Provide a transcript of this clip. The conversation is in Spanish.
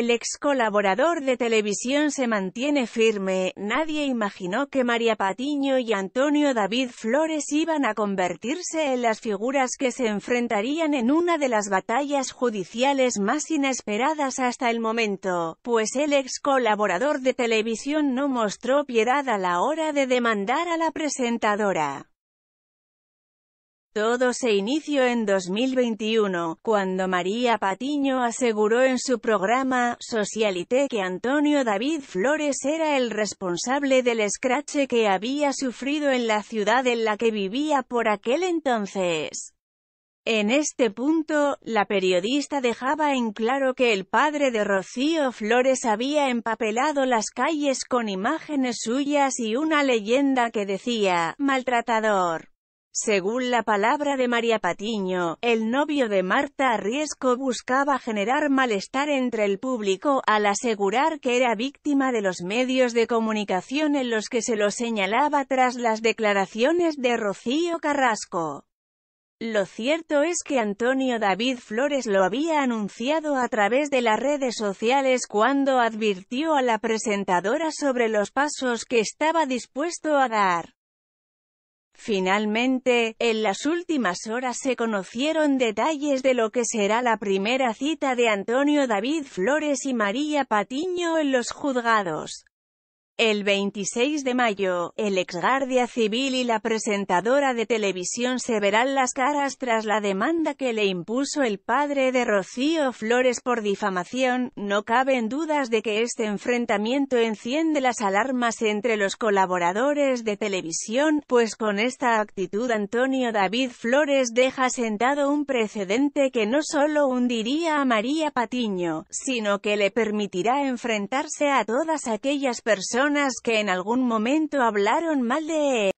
El ex colaborador de televisión se mantiene firme, nadie imaginó que María Patiño y Antonio David Flores iban a convertirse en las figuras que se enfrentarían en una de las batallas judiciales más inesperadas hasta el momento, pues el ex colaborador de televisión no mostró piedad a la hora de demandar a la presentadora. Todo se inició en 2021, cuando María Patiño aseguró en su programa, Socialité, que Antonio David Flores era el responsable del escrache que había sufrido en la ciudad en la que vivía por aquel entonces. En este punto, la periodista dejaba en claro que el padre de Rocío Flores había empapelado las calles con imágenes suyas y una leyenda que decía, maltratador. Según la palabra de María Patiño, el novio de Marta Riesco buscaba generar malestar entre el público, al asegurar que era víctima de los medios de comunicación en los que se lo señalaba tras las declaraciones de Rocío Carrasco. Lo cierto es que Antonio David Flores lo había anunciado a través de las redes sociales cuando advirtió a la presentadora sobre los pasos que estaba dispuesto a dar. Finalmente, en las últimas horas se conocieron detalles de lo que será la primera cita de Antonio David Flores y María Patiño en los juzgados. El 26 de mayo, el ex guardia civil y la presentadora de televisión se verán las caras tras la demanda que le impuso el padre de Rocío Flores por difamación, no caben dudas de que este enfrentamiento enciende las alarmas entre los colaboradores de televisión, pues con esta actitud Antonio David Flores deja sentado un precedente que no solo hundiría a María Patiño, sino que le permitirá enfrentarse a todas aquellas personas personas que en algún momento hablaron mal de él.